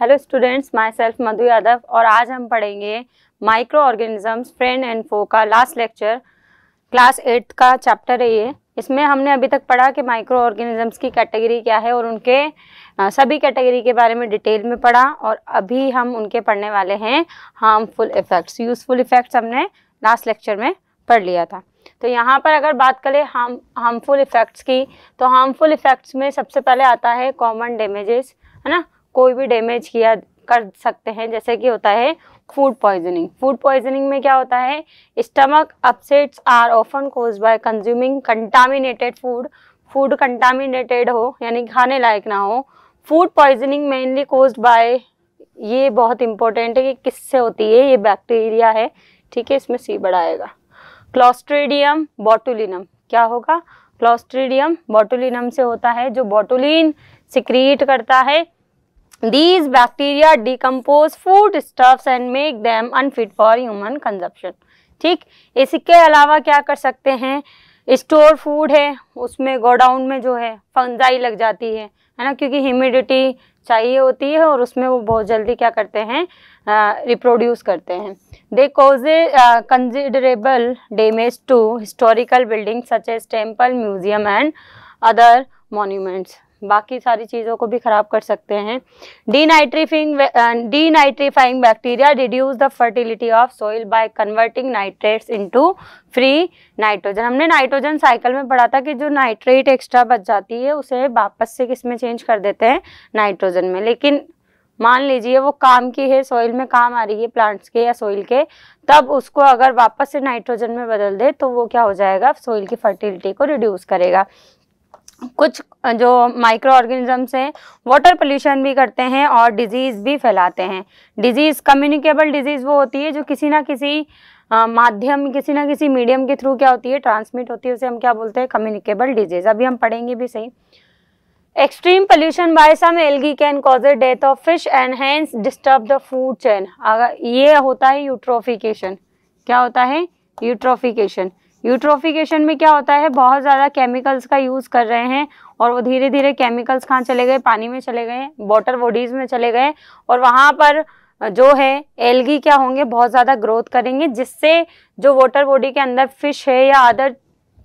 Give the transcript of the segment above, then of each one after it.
hello students myself Madhu Yadav और आज हम पढ़ेंगे microorganisms friend and foe का लास्ट लेक्चर क्लास एट्थ का चैप्टर है ये इसमें हमने अभी तक पढ़ा कि माइक्रो ऑर्गेनिजम्स की कैटेगरी क्या है और उनके सभी कैटेगरी के बारे में डिटेल में पढ़ा और अभी हम उनके पढ़ने वाले हैं हार्मफुल इफ़ेक्ट्स यूज़फुल इफ़ेक्ट्स हमने लास्ट लेक्चर में पढ़ लिया था तो यहाँ पर अगर बात करें हार्म हार्मफुल इफ़ेक्ट्स की तो हार्मफुल इफ़ेक्ट्स में सबसे पहले आता है कॉमन डैमेजेस है ना कोई भी डैमेज किया कर सकते हैं जैसे कि होता है फूड पॉइजनिंग फूड पॉइजनिंग में क्या होता है stomach upsets are often caused by consuming contaminated food food contaminated हो यानी खाने लायक ना हो food poisoning mainly caused by ये बहुत इंपॉर्टेंट है कि किससे होती है ये बैक्टीरिया है ठीक है इसमें सी बड़ा आएगा क्लॉस्ट्रेडियम बॉटुलिनम क्या होगा क्लॉस्ट्रेडियम बॉटुलिनम से होता है जो बॉटुलिन सिक्रीट करता है these bacteria decompose food stuffs and make them unfit for human consumption ठीक इसके अलावा क्या कर सकते हैं स्टोर फूड है उसमें गोडाउन में जो है फंजाई लग जाती है है ना क्योंकि ह्यूमिडिटी चाहिए होती है और उसमें वो बहुत जल्दी क्या करते हैं रिप्रोड्यूस करते हैं they cause considerable damage to historical building such as temple museum and other monuments बाकी सारी चीज़ों को भी ख़राब कर सकते हैं denitrifying denitrifying bacteria reduce the fertility of soil by converting nitrates into free nitrogen हमने नाइट्रोजन साइकिल में पढ़ा था कि जो नाइट्रेट एक्स्ट्रा बच जाती है उसे वापस से किस में चेंज कर देते हैं नाइट्रोजन में लेकिन मान लीजिए वो काम की है सॉइल में काम आ रही है प्लांट्स के या सॉइल के तब उसको अगर वापस से नाइट्रोजन में बदल दे तो वो क्या हो जाएगा सॉइल की फर्टिलिटी को रिड्यूस करेगा कुछ जो माइक्रो ऑर्गेनिजम्स हैं वाटर पोल्यूशन भी करते हैं और डिजीज़ भी फैलाते हैं डिजीज़ कम्युनिकेबल डिजीज़ वो होती है जो किसी ना किसी माध्यम किसी ना किसी मीडियम के थ्रू क्या होती है ट्रांसमिट होती है उसे हम क्या बोलते हैं कम्युनिकेबल डिजीज़ अभी हम पढ़ेंगे भी सही extreme pollution by some algae can cause a death of fish and disturb the food chain अगर ये होता है यूट्रोफिकेशन क्या होता है यूट्रोफिकेशन यूट्रोफिकेशन में क्या होता है बहुत ज़्यादा केमिकल्स का यूज़ कर रहे हैं और वो धीरे धीरे केमिकल्स कहाँ चले गए पानी में चले गए वाटर बॉडीज़ में चले गए और वहाँ पर जो है एलगी क्या होंगे बहुत ज़्यादा ग्रोथ करेंगे जिससे जो वाटर बॉडी के अंदर फिश है या अदर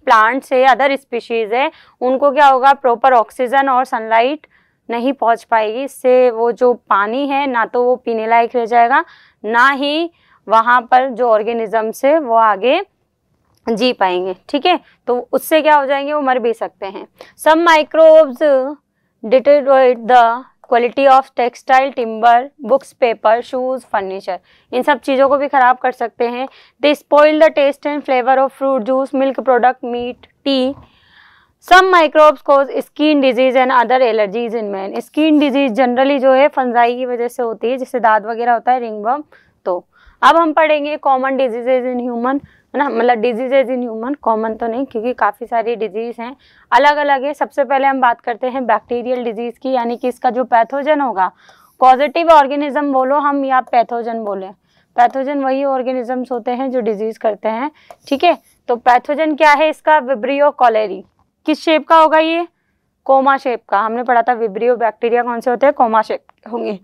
प्लांट्स है अदर स्पीशीज़ है उनको क्या होगा प्रॉपर ऑक्सीजन और सनलाइट नहीं पहुंच पाएगी इससे वो जो पानी है ना तो वो पीने लायक रह जाएगा ना ही वहाँ पर जो ऑर्गेनिज़म्स है वो आगे जी पाएंगे ठीक है तो उससे क्या हो जाएंगे वो मर भी सकते हैं सम माइक्रोव्स डिटेड the quality of textile timber books paper shoes furniture इन सब चीज़ों को भी ख़राब कर सकते हैं they spoil the taste and flavour of fruit juice milk product meat tea some microbes cause skin disease and other allergies in man skin disease generally जो है फंजाई की वजह से होती है जिससे दाद वगैरह होता है रिंगबम तो अब हम पढ़ेंगे कॉमन डिजीजेज इन ह्यूमन है ना मतलब डिजीजेज इन ह्यूमन कॉमन तो नहीं क्योंकि काफ़ी सारी डिजीज़ हैं अलग अलग है सबसे पहले हम बात करते हैं बैक्टीरियल डिजीज़ की यानी कि इसका जो पैथोजन होगा पॉजिटिव ऑर्गेनिज्म बोलो हम या पैथोजन बोले पैथोजन वही ऑर्गेनिजम्स होते हैं जो डिजीज़ करते हैं ठीक है तो पैथोजन क्या है इसका विब्रियो कॉलेरी किस शेप का होगा ये कोमा शेप का हमने पढ़ा था विब्रियो बैक्टीरिया कौन से होते हैं कोमा शेप होंगे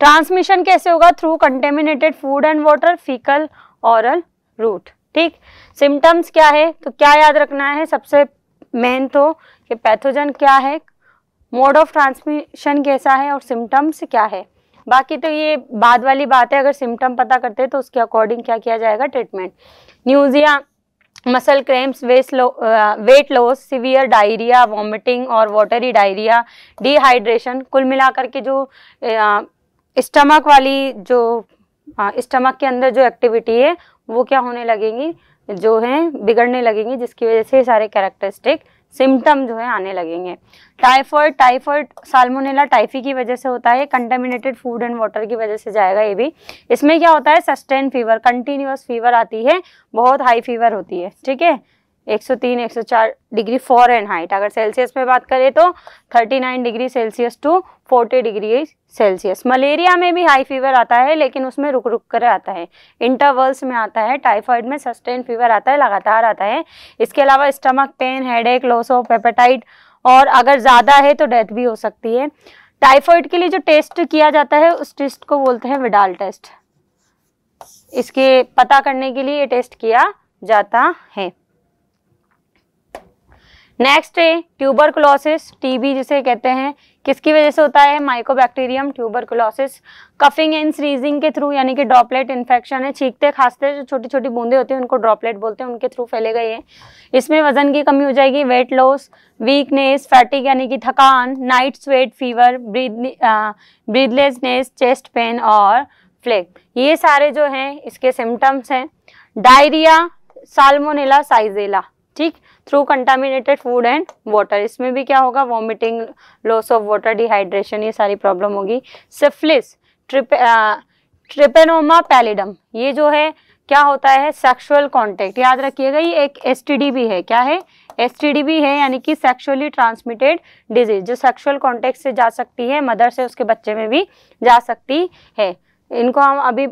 ट्रांसमिशन कैसे होगा through contaminated food and water faecal oral route ठीक सिम्टम्स क्या है तो क्या याद रखना है सबसे मेन तो कि पैथोजन क्या है मोड ऑफ ट्रांसमिशन कैसा है और सिम्टम्स क्या है बाकी तो ये बाद वाली बात है अगर सिम्टम पता करते हैं तो उसके अकॉर्डिंग क्या किया जाएगा treatment nausea muscle cramps waste low weight loss severe diarrhoea vomiting और वाटरी डायरिया डिहाइड्रेशन कुल मिलाकर के जो स्टमक uh, वाली जो स्टमक के अंदर जो एक्टिविटी है वो क्या होने लगेंगी जो है बिगड़ने लगेंगी जिसकी वजह से सारे कैरेक्टरिस्टिक सिम्टम जो है आने लगेंगे टाइफॉइड टाइफॉइड साल्मोनेला टाइफी की वजह से होता है कंटेमिनेटेड फूड एंड वाटर की वजह से जाएगा ये भी इसमें क्या होता है सस्टेन फीवर कंटिन्यूस फीवर आती है बहुत हाई फीवर होती है ठीक है 103, 104 डिग्री फॉर एंड हाइट अगर सेल्सियस में बात करें तो 39 degree Celsius to 40 degree Celsius malaria में भी हाई फीवर आता है लेकिन उसमें रुक रुक कर आता है इंटरवल्स में आता है टाइफाइड में सस्टेन फीवर आता है लगातार आता है इसके अलावा stomach pain headache loss of appetite और अगर ज़्यादा है तो डेथ भी हो सकती है टाइफाइड के लिए जो टेस्ट किया जाता है उस टेस्ट को बोलते हैं विडाल टेस्ट इसके पता करने के लिए ये टेस्ट किया जाता है नेक्स्ट है ट्यूबर क्लोसिस टीबी जिसे कहते हैं किसकी वजह से होता है mycobacterium tuberculosis coughing and sneezing के थ्रू यानी कि ड्रॉपलेट इन्फेक्शन है छींकते खांसते जो छोटी छोटी बूंदे होती हैं उनको ड्रॉपलेट बोलते हैं उनके थ्रू फैले गए हैं इसमें वजन की कमी हो जाएगी वेट लॉस वीकनेस फैटिक यानी कि थकान night sweat fever breathlessness chest pain और फ्लेक ये सारे जो हैं इसके सिम्टम्स हैं डायरिया साल्मोनेला साइजेला ठीक through contaminated food and water इसमें भी क्या होगा vomiting loss of water dehydration ये सारी प्रॉब्लम होगी सिफलिस ट्रिपे ट्रिपेनोमा पैलिडम ये जो है क्या होता है सेक्सुअल कॉन्टेक्ट याद रखिएगा ये एक एस भी है क्या है एस भी है यानी कि सेक्सुअली ट्रांसमिटेड डिजीज जो सेक्सुअल कॉन्टेक्ट से जा सकती है मदर से उसके बच्चे में भी जा सकती है इनको हम अभी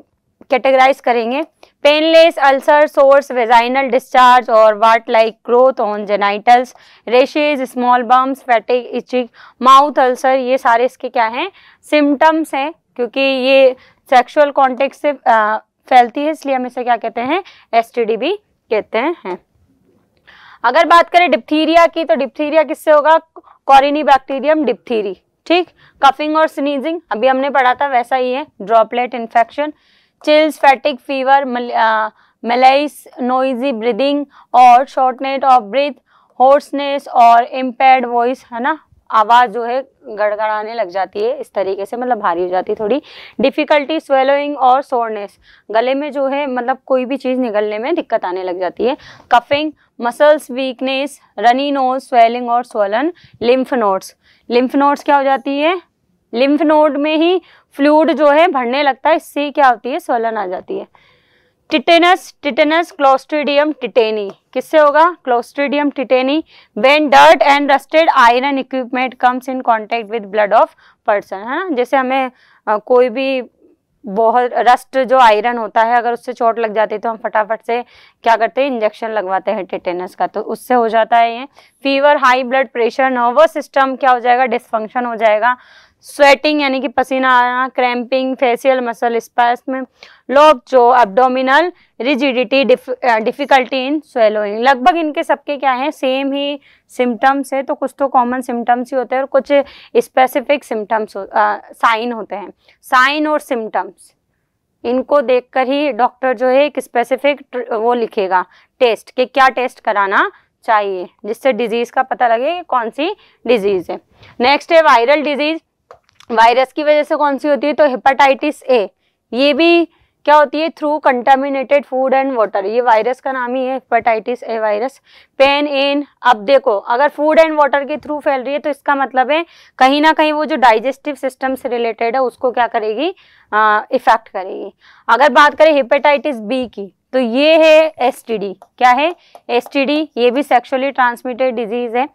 कैटेगराइज करेंगे painless ulcer sores vaginal discharge और wart like growth on genitals rashes small bumps fatigue itching mouth ulcer ये सारे इसके क्या हैं सिम्टम्स हैं क्योंकि ये सेक्सुअल कॉन्टेक्ट से आ, फैलती है इसलिए हम इसे क्या कहते हैं एस भी कहते हैं अगर बात करें डिप्थीरिया की तो डिप्थीरिया किससे होगा कॉरिनी बैक्टीरियम डिप्थीरी ठीक कफिंग और स्नीजिंग अभी हमने पढ़ा था वैसा ही है droplet infection chills fatigue fever mal noisy breathing और शॉर्टनेट ऑफ ब्रीथ हॉर्सनेस और impaired वॉइस है ना आवाज़ जो है गड़गड़ाने लग जाती है इस तरीके से मतलब भारी हो जाती है थोड़ी डिफ़िकल्टी स्वेलोइंग और सोरनेस गले में जो है मतलब कोई भी चीज़ निकलने में दिक्कत आने लग जाती है coughing muscles weakness runny nose swelling और swollen lymph nodes lymph nodes क्या हो जाती है लिम्फ नोड में ही फ्लूड जो है भरने लगता है इससे क्या होती है स्वलन आ जाती है टिटेनस टिटेनस क्लोस्ट्रीडियम टिटेनी किससे होगा Clostridium tetani when dirt and rusted iron equipment comes in contact with blood of person है ना जैसे हमें आ, कोई भी बहुत रस्ट जो आयरन होता है अगर उससे चोट लग जाती है तो हम फटाफट से क्या करते हैं इंजेक्शन लगवाते हैं टिटेनस का तो उससे हो जाता है ये fever high blood pressure nervous system क्या हो जाएगा डिसफंक्शन हो जाएगा स्वेटिंग यानी कि पसीना आना क्रैम्पिंग फेसियल मसल में लोग जो abdominal rigidity difficulty in swallowing लगभग इनके सबके क्या हैं सेम ही सिम्टम्स है तो कुछ तो कॉमन सिम्टम्स ही होते हैं और कुछ स्पेसिफिक सिम्टम्स साइन होते हैं साइन और सिम्टम्स इनको देखकर ही डॉक्टर जो है एक स्पेसिफिक वो लिखेगा टेस्ट कि क्या टेस्ट कराना चाहिए जिससे डिजीज़ का पता लगे कौन सी डिजीज़ है नेक्स्ट है वायरल डिजीज़ वायरस की वजह से कौन सी होती है तो हेपाटाइटिस ए ये भी क्या होती है through contaminated food and water ये वायरस का नाम ही है हेपेटाइटिस ए वायरस पेन एन अब देखो अगर फूड एंड वाटर के थ्रू फैल रही है तो इसका मतलब है कहीं ना कहीं वो जो डाइजेस्टिव सिस्टम से रिलेटेड है उसको क्या करेगी इफेक्ट करेगी अगर बात करें हेपेटाइटिस बी की तो ये है एसटीडी क्या है एसटीडी ये भी सेक्सुअली ट्रांसमिटेड डिजीज है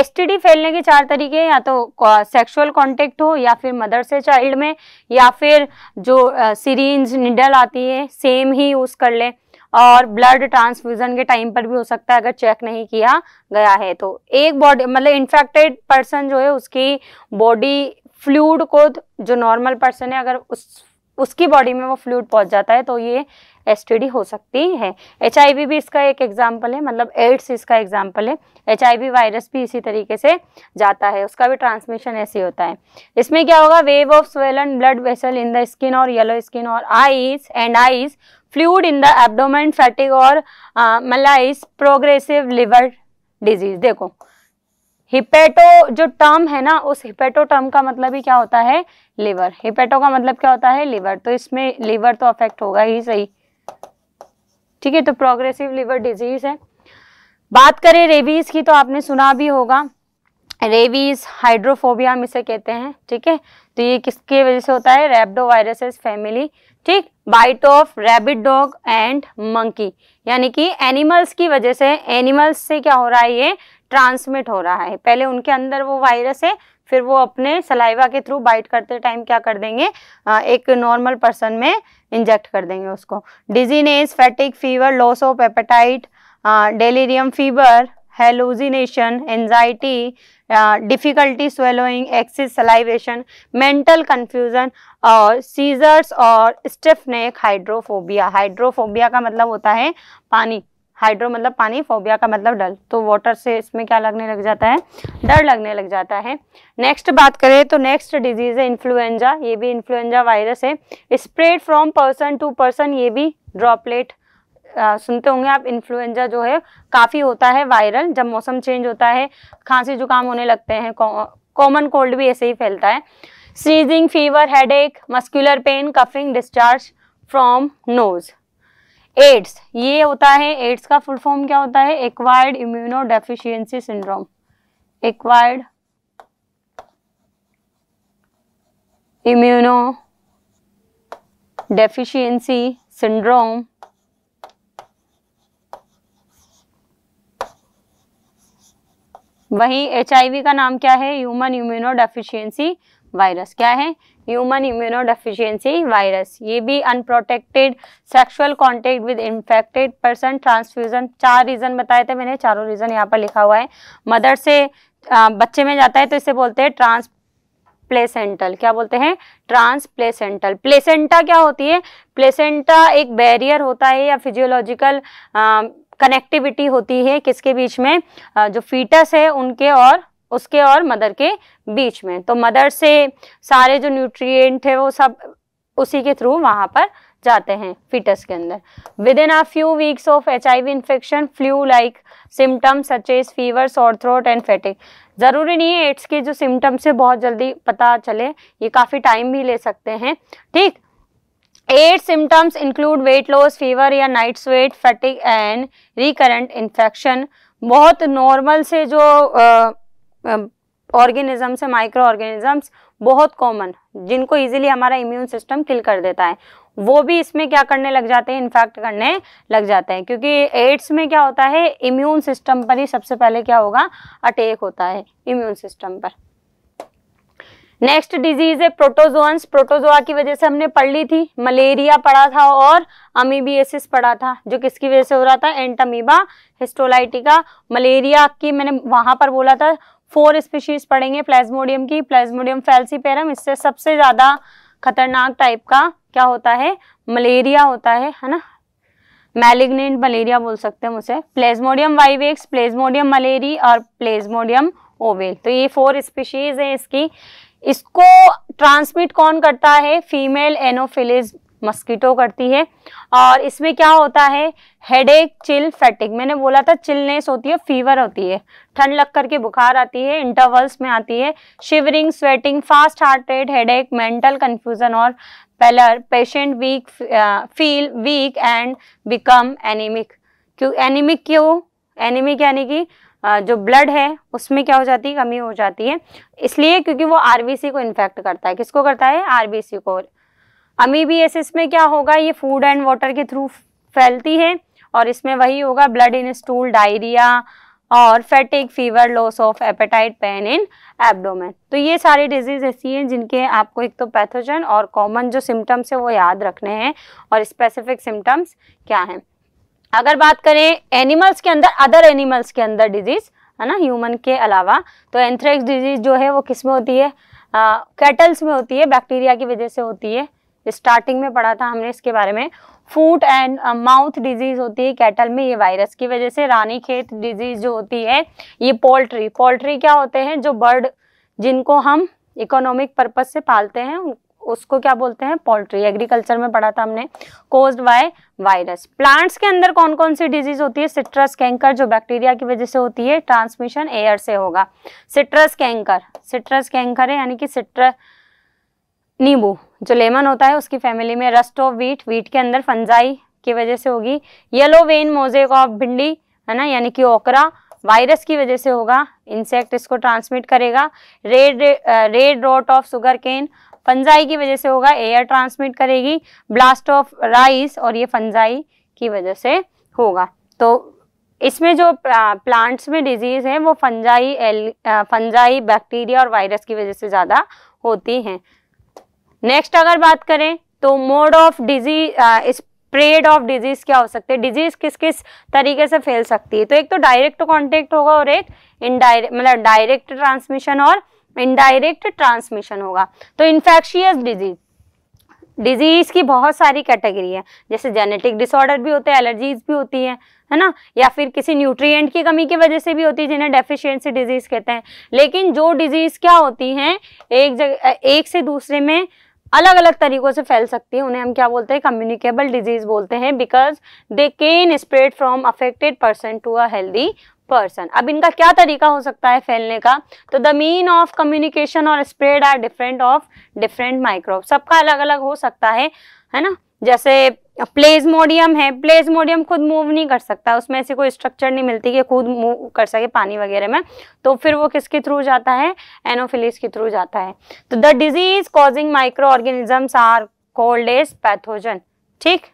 एसटीडी फैलने के चार तरीके हैं या तो सेक्सुअल कांटेक्ट हो या फिर मदर से चाइल्ड में या फिर जो सीरीज निडल आती है सेम ही यूज़ कर ले और ब्लड ट्रांसफ्यूज़न के टाइम पर भी हो सकता है अगर चेक नहीं किया गया है तो एक बॉडी मतलब इन्फेक्टेड पर्सन जो है उसकी बॉडी फ्लूड को जो नॉर्मल पर्सन है अगर उस उसकी बॉडी में वो फ्लूड पहुंच जाता है तो ये एस हो सकती है एच भी इसका एक एग्जाम्पल है मतलब एड्स इसका एग्जाम्पल है एच वायरस भी इसी तरीके से जाता है उसका भी ट्रांसमिशन ऐसे होता है इसमें क्या होगा web of swollen blood vessel in the skin और येलो स्किन और eyes and eyes fluid in the abdomen fatigue और मलाइज प्रोग्रेसिव लिवर डिजीज देखो हिपेटो जो टर्म है ना उस हिपेटो टर्म का मतलब ही क्या होता है लिवर हिपेटो का मतलब क्या होता है लिवर तो इसमें लिवर तो अफेक्ट होगा ही सही ठीक है तो प्रोग्रेसिव लिवर डिजीज है बात करें रेबीज की तो आपने सुना भी होगा रेबीज हाइड्रोफोबिया हम इसे कहते हैं ठीक है तो ये किसके वजह से होता है रेबडो वायरसेस फैमिली ठीक bite of rabbit dog and monkey यानी कि एनिमल्स की वजह से एनिमल्स से क्या हो रहा है ये ट्रांसमिट हो रहा है पहले उनके अंदर वो वायरस है फिर वो अपने सलाइवा के थ्रू बाइट करते टाइम क्या कर देंगे एक नॉर्मल पर्सन में इंजेक्ट कर देंगे उसको dizziness fatigue fever loss of appetite delirium fever hallucination anxiety difficulty swallowing excess salivation mental confusion और सीजर्स और स्टिफ नेक हाइड्रोफोबिया हाइड्रोफोबिया का मतलब होता है पानी हाइड्रो मतलब पानी फोबिया का मतलब डर तो वाटर से इसमें क्या लगने लग जाता है डर लगने लग जाता है नेक्स्ट बात करें तो नेक्स्ट डिजीज है इन्फ्लुएंजा ये भी इन्फ्लुएंजा वायरस है spread from person to person ये भी ड्रॉपलेट आ, सुनते होंगे आप इन्फ्लुएंजा जो है काफ़ी होता है वायरल जब मौसम चेंज होता है खांसी जुकाम होने लगते हैं कॉमन कोल्ड भी ऐसे ही फैलता है sneezing fever headache muscular pain coughing discharge from nose AIDS ये होता है एड्स का फुल फॉर्म क्या होता है acquired immuno deficiency syndrome acquired immuno deficiency syndrome वहीं एचआईवी का नाम क्या है ह्यूमन इम्यूनो डेफिशियंसी वायरस क्या है ह्यूमन इम्यूनो वायरस ये भी unprotected sexual contact with infected person transfusion चार रीज़न बताए थे मैंने चारों रीज़न यहाँ पर लिखा हुआ है मदर से आ, बच्चे में जाता है तो इसे बोलते हैं ट्रांस प्लेसेंटल क्या बोलते हैं ट्रांस प्लेसेंटल प्लेसेंटा क्या होती है प्लेसेंटा एक बैरियर होता है या फिजियोलॉजिकल कनेक्टिविटी होती है किसके बीच में आ, जो फीटस है उनके और उसके और मदर के बीच में तो मदर से सारे जो न्यूट्रिएंट है वो सब उसी के थ्रू वहाँ पर जाते हैं फिटस के अंदर within a few weeks of H I V infection flu like symptoms such as fever sore throat and fatigue ज़रूरी नहीं है एड्स के जो सिम्टम्स है बहुत जल्दी पता चले ये काफ़ी टाइम भी ले सकते हैं ठीक AIDS symptoms include weight loss fever या night sweat fatigue and recurrent infection बहुत नॉर्मल से जो आ, ऑर्गेनिजम्स है माइक्रो ऑर्गेनिजम्स बहुत कॉमन जिनको इजीली हमारा इम्यून सिस्टम किल कर देता है वो भी इसमें क्या करने लग जाते हैं इन्फेक्ट करने लग जाते हैं क्योंकि एड्स में क्या होता है इम्यून सिस्टम पर ही सबसे पहले क्या होगा अटैक होता है इम्यून सिस्टम पर नेक्स्ट डिजीज है प्रोटोजोन्स प्रोटोजोआ की वजह से हमने पढ़ ली थी मलेरिया पढ़ा था और अमीबियसिस पढ़ा था जो किसकी वजह से हो रहा था एंटमीबा हिस्टोलाइटिका मलेरिया की मैंने वहां पर बोला था फोर स्पीशीज पढ़ेंगे प्लेजमोडियम की प्लेजमोडियम फैल्सीपेरम इससे सबसे ज़्यादा खतरनाक टाइप का क्या होता है मलेरिया होता है है ना मैलिग्नेंट मलेरिया बोल सकते हैं उसे प्लेजमोडियम वाइवेक्स प्लेजमोडियम मलेरी और प्लेजमोडियम ओवेल तो ये फोर स्पीशीज है इसकी इसको ट्रांसमिट कौन करता है फीमेल एनोफिलिज मस्कीटो करती है और इसमें क्या होता है हेडेक चिल फैटिक मैंने बोला था चिलनेस होती है फीवर होती है ठंड लग करके बुखार आती है इंटरवल्स में आती है shivering sweating fast heart rate headache mental confusion और pallor patient weak feel weak and become anemic क्यों एनीमिक क्यों एनीमिक यानी कि uh, जो ब्लड है उसमें क्या हो जाती है कमी हो जाती है इसलिए क्योंकि वो आरबीसी को इन्फेक्ट करता है किसको करता है आरबीसी को अमीबीएसिस में क्या होगा ये फूड एंड वाटर के थ्रू फैलती है और इसमें वही होगा ब्लड इन स्टूल डायरिया और fatigue fever loss of appetite pain in abdomen तो ये सारी डिजीज ऐसी हैं जिनके आपको एक तो पैथोजन और कॉमन जो सिम्टम्स है वो याद रखने हैं और स्पेसिफिक सिम्टम्स क्या हैं अगर बात करें एनिमल्स के अंदर अदर एनिमल्स के अंदर डिजीज़ है ना ह्यूमन के अलावा तो एंथ्रेक्स डिजीज़ जो है वो किस में होती है कैटल्स में होती है बैक्टीरिया की वजह से होती है स्टार्टिंग में पढ़ा था हमने इसके बारे में फूट एंड माउथ डिजीज होती है कैटल में ये वायरस की वजह से रानी खेत डिजीज जो होती है ये पोल्ट्री पोल्ट्री क्या होते हैं जो बर्ड जिनको हम इकोनॉमिक पर्पज से पालते हैं उसको क्या बोलते हैं पोल्ट्री एग्रीकल्चर में पढ़ा था हमने कोज बाय वायरस प्लांट्स के अंदर कौन कौन सी डिजीज होती है सिट्रस कैंकर जो बैक्टीरिया की वजह से होती है ट्रांसमिशन एयर से होगा सिट्रस कैंकर सिट्रस कैंकर है यानी कि सिट्र नींबू जो लेमन होता है उसकी फैमिली में रस्ट ऑफ वीट वीट के अंदर फंजाई की वजह से होगी येलो वेन मोजेक ऑफ भिंडी है ना यानी कि ओकरा वायरस की वजह से होगा इंसेक्ट इसको ट्रांसमिट करेगा red red rot of sugarcane fungi की वजह से होगा एयर ट्रांसमिट करेगी ब्लास्ट ऑफ राइस और ये फंजाई की वजह से होगा तो इसमें जो प्लांट्स में डिजीज है वो फंजाई एल फंजाई बैक्टीरिया और वायरस की वजह से ज़्यादा होती हैं नेक्स्ट अगर बात करें तो mode of disease spread of disease क्या हो सकते हैं डिजीज किस किस तरीके से फैल सकती है तो एक तो डायरेक्ट कॉन्टेक्ट होगा और एक इनडायरेक्ट मतलब डायरेक्ट ट्रांसमिशन और इनडायरेक्ट ट्रांसमिशन होगा तो इन्फेक्शियस डिजीज डिजीज की बहुत सारी कैटेगरी है जैसे जेनेटिक डिसऑर्डर भी होते हैं एलर्जीज भी होती है है ना या फिर किसी न्यूट्रिएंट की कमी की वजह से भी होती है जिन्हें डेफिशिएंसी डिजीज कहते हैं लेकिन जो डिजीज क्या होती हैं एक जगह एक से दूसरे में अलग अलग तरीकों से फैल सकती है उन्हें हम क्या बोलते हैं कम्युनिकेबल डिजीज बोलते हैं because they can spread from affected person to a healthy person अब इनका क्या तरीका हो सकता है फैलने का तो द मीन ऑफ कम्युनिकेशन और spread are different of different microbe सबका अलग अलग हो सकता है है ना जैसे प्लेजमोडियम है प्लेजमोडियम खुद मूव नहीं कर सकता उसमें ऐसी कोई स्ट्रक्चर नहीं मिलती कि खुद मूव कर सके पानी वगैरह में तो फिर वो किसके थ्रू जाता है एनोफिलिस के थ्रू जाता है तो the disease causing micro organisms are called as pathogen ठीक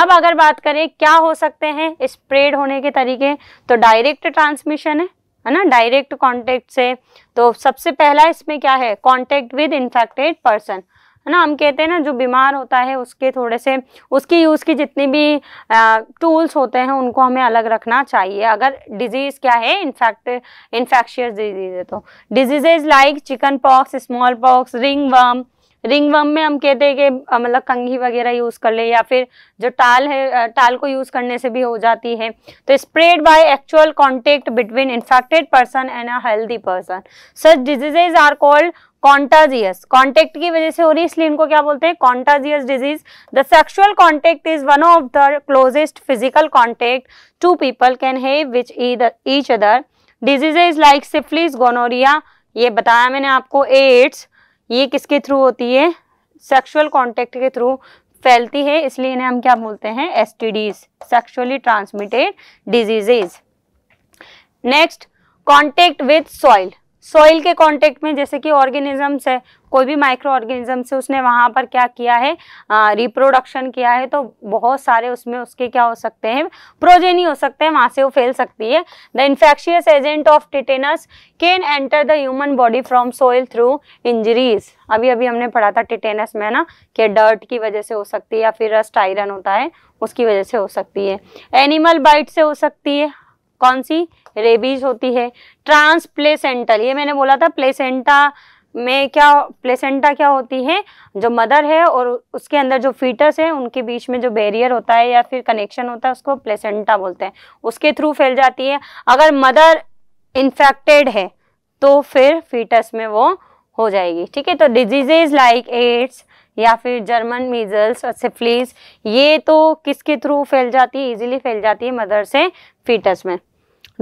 अब अगर बात करें क्या हो सकते हैं स्प्रेड होने के तरीके तो डायरेक्ट ट्रांसमिशन है है ना डायरेक्ट कांटेक्ट से तो सबसे पहला इसमें क्या है कांटेक्ट विद इन्फेक्टेड पर्सन है ना हम कहते हैं ना जो बीमार होता है उसके थोड़े से उसकी यूज़ की जितनी भी टूल्स होते हैं उनको हमें अलग रखना चाहिए अगर डिजीज़ क्या है इन्फेक्ट इन्फेक्शियस डिजीज़ है तो diseases like chickenpox smallpox ringworm worm में हम कहते हैं कि मतलब कंघी वगैरह यूज़ कर ले या फिर जो टाल है टाल को यूज़ करने से भी हो जाती है तो spread by actual contact between infected person and a healthy person such diseases are called contagious contact की वजह से हो रही है इसलिए इनको क्या बोलते हैं contagious disease the sexual contact is one of the closest physical contact two people can have which each other diseases like syphilis gonorrhoea ये बताया मैंने आपको एड्स ये किसके थ्रू होती है सेक्सुअल कॉन्टेक्ट के थ्रू फैलती है इसलिए इन्हें हम क्या बोलते हैं as sexually transmitted diseases next contact with soil soil के कांटेक्ट में जैसे कि ऑर्गेनिजम्स है कोई भी माइक्रो ऑर्गेनिजम्स है उसने वहाँ पर क्या किया है रिप्रोडक्शन किया है तो बहुत सारे उसमें उसके क्या हो सकते हैं प्रोजेनी हो सकते हैं वहाँ से वो फैल सकती है the infectious agent of tetanus can enter the human body from soil through injuries अभी अभी हमने पढ़ा था टिटेनस में ना कि डर्ट की वजह से हो सकती है या फिर रस्ट आयरन होता है उसकी वजह से हो सकती है एनिमल बाइट से हो सकती है कौन सी रेबीज होती है ट्रांसप्लेसेंटल ये मैंने बोला था प्लेसेंटा में क्या प्लेसेंटा क्या होती है जो मदर है और उसके अंदर जो फीटस है उनके बीच में जो बैरियर होता है या फिर कनेक्शन होता है उसको प्लेसेंटा बोलते हैं उसके थ्रू फैल जाती है अगर मदर इन्फेक्टेड है तो फिर फीटस में वो हो जाएगी ठीक है तो डिजीजेज लाइक एड्स या फिर जर्मन मीजल्स और सिफिलीज ये तो किसके थ्रू फैल जाती है इजीली फैल जाती है मदर से फीटस में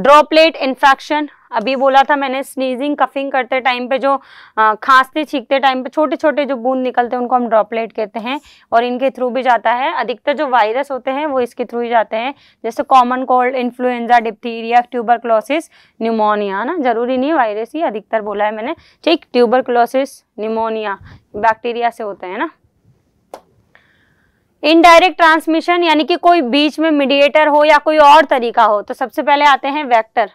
ड्रॉपलेट इन्फेक्शन अभी बोला था मैंने स्नीजिंग कफिंग करते टाइम पे जो खांसते छींकते टाइम पे छोटे छोटे जो बूंद निकलते हैं उनको हम ड्रॉपलेट कहते हैं और इनके थ्रू भी जाता है अधिकतर जो वायरस होते हैं वो इसके थ्रू ही जाते हैं जैसे common cold influenza diphtheria tuberculosis pneumonia है ना जरूरी नहीं वायरस ही अधिकतर बोला है मैंने ठीक ट्यूबरक्लोसिस न्यूमोनिया बैक्टीरिया से होते हैं ना इनडायरेक्ट ट्रांसमिशन यानी कि कोई बीच में मीडिएटर हो या कोई और तरीका हो तो सबसे पहले आते हैं वेक्टर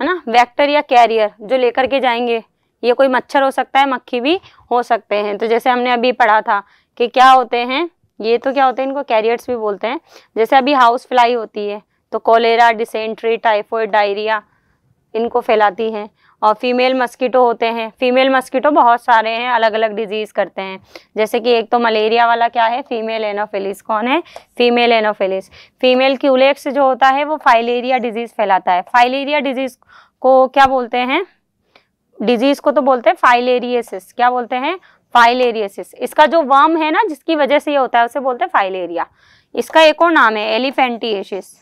है ना वेक्टर या कैरियर जो लेकर के जाएंगे ये कोई मच्छर हो सकता है मक्खी भी हो सकते हैं तो जैसे हमने अभी पढ़ा था कि क्या होते हैं ये तो क्या होते हैं इनको कैरियर्स भी बोलते हैं जैसे अभी हाउस फ्लाई होती है तो कोलेरा डिसेंट्री टाइफॉइड डायरिया इनको फैलाती हैं और फीमेल मस्कीटो होते हैं फीमेल मस्कीटो बहुत सारे हैं अलग अलग डिजीज़ करते हैं जैसे कि एक तो मलेरिया वाला क्या है फीमेल एनोफिलिस कौन है फीमेल एनोफिलिस फीमेल क्यूलेक्स जो होता है वो फाइलेरिया डिजीज़ फैलाता है फाइलेरिया डिजीज़ को क्या बोलते हैं डिजीज़ को तो बोलते हैं फाइलेरियसिस क्या बोलते हैं फाइलेरियसिस इसका जो वर्म है ना जिसकी वजह से ये होता है उसे बोलते हैं फाइलेरिया इसका एक और नाम है एलिफेंटिएशिस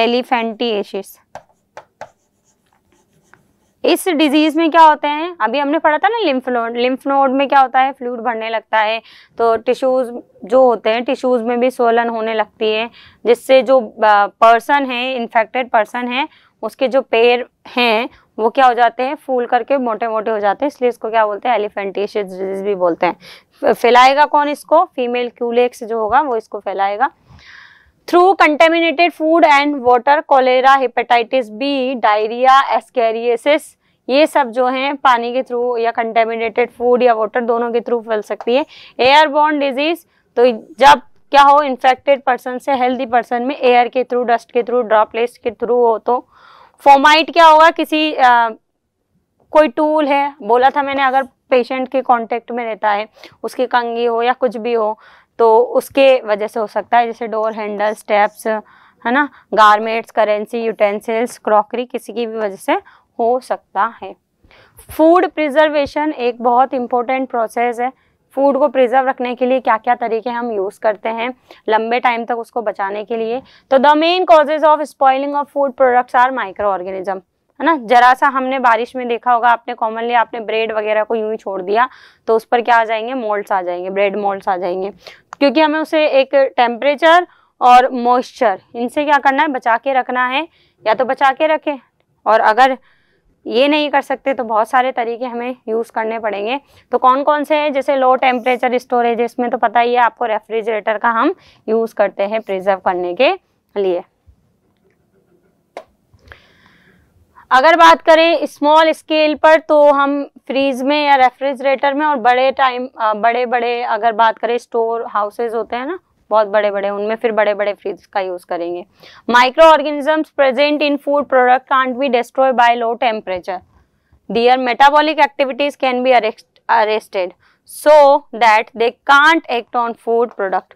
एलिफेंटिएशिस इस डिजीज में क्या होते हैं अभी हमने पढ़ा था ना लिम्फ नोड लिम्फ नोड में क्या होता है फ्लूड भरने लगता है तो टिश्यूज जो होते हैं टिश्यूज में भी सोलन होने लगती है जिससे जो पर्सन है इन्फेक्टेड पर्सन है उसके जो पैर हैं वो क्या हो जाते हैं फूल करके मोटे मोटे हो जाते हैं इसलिए इसको क्या बोलते हैं एलिफेंटेशियस डिजीज भी बोलते हैं फैलाएगा कौन इसको फीमेल क्यूलेक्स जो होगा वो इसको फैलाएगा through contaminated food and water cholera hepatitis B diarrhoea ascariasis ये सब जो हैं पानी के थ्रू या कंटेमिनेटेड फूड या वाटर दोनों के थ्रू फैल सकती है एयर बॉर्न डिजीज तो जब क्या हो इन्फेक्टेड पर्सन से हेल्दी पर्सन में एयर के थ्रू डस्ट के थ्रू ड्रॉपलेट्स के थ्रू हो तो फोमाइट क्या होगा किसी आ, कोई टूल है बोला था मैंने अगर पेशेंट के कांटेक्ट में रहता है उसकी कंगी हो या कुछ भी हो तो उसके वजह से हो सकता है जैसे डोर हैंडल स्टेप्स है ना गारमेंट्स करेंसी यूटेंसिल्स क्रॉकरी किसी की भी वजह से हो सकता है फूड प्रिजर्वेशन एक बहुत इंपॉर्टेंट प्रोसेस है फूड को प्रिजर्व रखने के लिए क्या क्या तरीके हम यूज़ करते हैं लंबे टाइम तक उसको बचाने के लिए तो the main causes of spoiling of food products are micro organism है ना जरा सा हमने बारिश में देखा होगा आपने कॉमनली आपने ब्रेड वगैरह को यूं ही छोड़ दिया तो उस पर क्या आ जाएंगे मोल्ड्स आ जाएंगे ब्रेड मोल्ड्स आ जाएंगे क्योंकि हमें उसे एक टेम्परेचर और मॉइस्चर इनसे क्या करना है बचा के रखना है या तो बचा के रखें और अगर ये नहीं कर सकते तो बहुत सारे तरीके हमें यूज़ करने पड़ेंगे तो कौन कौन से हैं जैसे लो टेम्परेचर स्टोरेज इसमें तो पता ही है आपको रेफ्रिजरेटर का हम यूज़ करते हैं प्रिजर्व करने के लिए अगर बात करें स्मॉल स्केल पर तो हम फ्रीज में या रेफ्रिजरेटर में और बड़े टाइम बड़े बड़े अगर बात करें स्टोर हाउसेज होते हैं ना बहुत बड़े बड़े उनमें फिर बड़े बड़े फ्रिज का यूज़ करेंगे micro organisms present in food product can't be destroy by low temperature their metabolic activities can be arrested so that they can't act on food product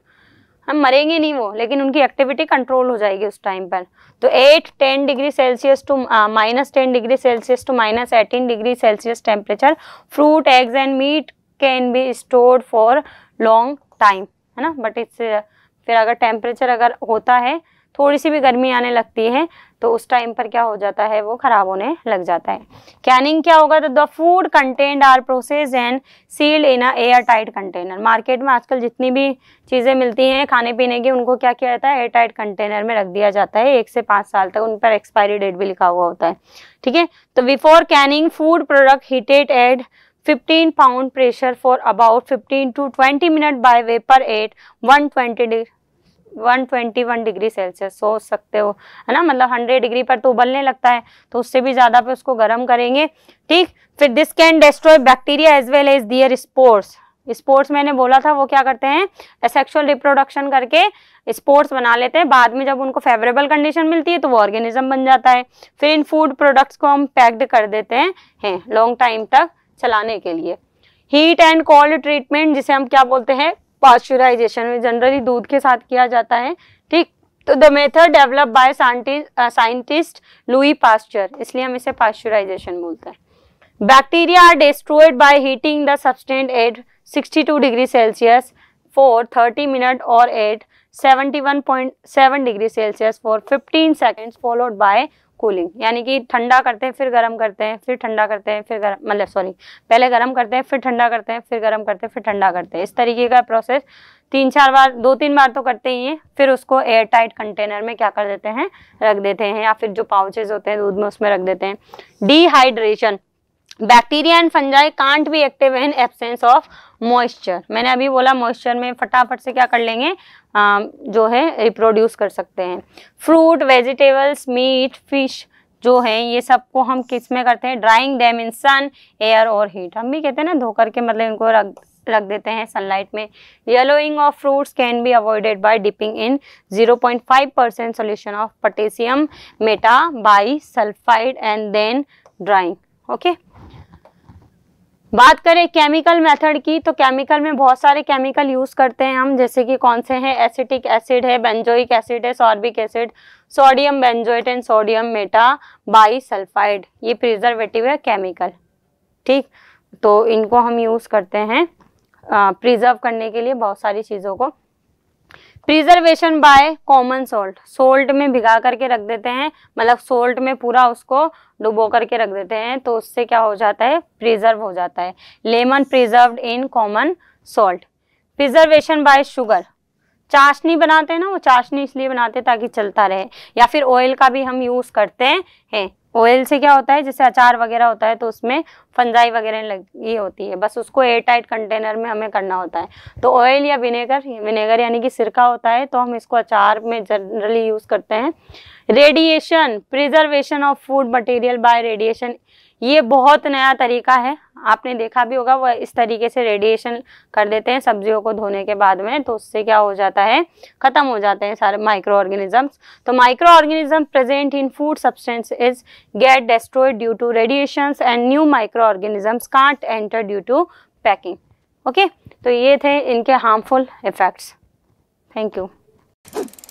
हम मरेंगे नहीं वो लेकिन उनकी एक्टिविटी कंट्रोल हो जाएगी उस टाइम पर तो at ten degree Celsius to minus ten degree Celsius to minus eighteen degree Celsius temperature fruit eggs and meat can be stored for long time है ना बट इट्स फिर अगर टेम्परेचर अगर होता है थोड़ी सी भी गर्मी आने लगती है तो उस टाइम पर क्या हो जाता है वो खराब होने लग जाता है कैनिंग क्या होगा तो the food content are process and sealed in a airtight container market में आजकल जितनी भी चीज़ें मिलती हैं खाने पीने की उनको क्या किया जाता है एयर टाइट कंटेनर में रख दिया जाता है एक से पाँच साल तक उन पर एक्सपायरी डेट भी लिखा हुआ होता है ठीक है तो before canning food product heated at 15 pound pressure for about 15 to 20 minute by vapour at 120 degree twenty one degree Celsius सोच सकते हो है ना मतलब हंड्रेड डिग्री पर तो उबलने लगता है तो उससे भी ज़्यादा पे उसको गर्म करेंगे ठीक फिर this can destroy bacteria as well as their spores spores मैंने बोला था वो क्या करते हैं एसेक्सुअल रिप्रोडक्शन करके स्पोर्ट्स बना लेते हैं बाद में जब उनको फेवरेबल कंडीशन मिलती है तो वो ऑर्गेनिज्म बन जाता है फिर इन फूड प्रोडक्ट्स को हम पैक्ड कर देते हैं हैं लॉन्ग टाइम तक चलाने के लिए हीट एंड कोल्ड ट्रीटमेंट जिसे हम क्या बोलते हैं पॉस्चुराइजेशन जनरली दूध के साथ किया जाता है ठीक तो the method develop by scientist Louis Pasteur इसलिए हम इसे पास्चुराइजेशन बोलते हैं bacteria are destroyed by heating the substance at 62 degree Celsius for 30 minute और at 71.7 degree Celsius for 15 seconds followed by cooling यानी कि ठंडा करते हैं फिर गर्म करते हैं फिर ठंडा करते हैं फिर गर्म मतलब सॉरी पहले गर्म करते हैं फिर ठंडा करते हैं फिर गर्म करते हैं फिर ठंडा करते हैं इस तरीके का प्रोसेस तीन चार बार दो तीन बार तो करते ही हैं फिर उसको एयर टाइट कंटेनर में क्या कर देते हैं रख देते हैं या फिर जो पाउचेज होते हैं दूध में उसमें रख देते हैं dehydration bacteria and fungi can't भी active in absence of moisture मैंने अभी बोला मॉइस्चर में फटाफट से क्या कर लेंगे आ, जो है रिप्रोड्यूस कर सकते हैं फ्रूट वेजिटेबल्स मीट फिश जो है ये सबको हम किस में करते हैं drying them in sun air और हीट हम भी कहते हैं ना धो करके मतलब इनको रख रख देते हैं सनलाइट में yellowing of fruits can be avoided by dipping in 0.5 percent solution of potassium meta bi sulphide and then drying okay बात करें केमिकल मेथड की तो केमिकल में बहुत सारे केमिकल यूज़ करते हैं हम जैसे कि कौन से हैं एसिटिक एसिड है बेंजोइक एसिड है sorbic acid sodium benzoate and sodium meta bi sulphide ये प्रिजर्वेटिव है केमिकल ठीक तो इनको हम यूज़ करते हैं प्रिजर्व करने के लिए बहुत सारी चीज़ों को preservation by common salt salt में भिगा करके रख देते हैं मतलब सोल्ट में पूरा उसको डुबो करके रख देते हैं तो उससे क्या हो जाता है प्रिजर्व हो जाता है lemon preserve in common salt preservation by sugar चाशनी बनाते हैं ना वो चाशनी इसलिए बनाते हैं ताकि चलता रहे या फिर ऑयल का भी हम यूज़ करते हैं ऑयल से क्या होता है जैसे अचार वगैरह होता है तो उसमें फंजाई वगैरह लगी होती है बस उसको एयर टाइट कंटेनर में हमें करना होता है तो ऑयल या विनेगर विनेगर यानी कि सिरका होता है तो हम इसको अचार में जनरली यूज़ करते हैं radiation preservation of food material by radiation ये बहुत नया तरीका है आपने देखा भी होगा वो इस तरीके से रेडिएशन कर देते हैं सब्जियों को धोने के बाद में तो उससे क्या हो जाता है ख़त्म हो जाते हैं सारे माइक्रो ऑर्गेनिजम्स तो micro organism present in food substance is get destroyed due to radiations and new micro organisms can't enter due to packing okay तो ये थे इनके हार्मफुल इफ़ेक्ट्स थैंक यू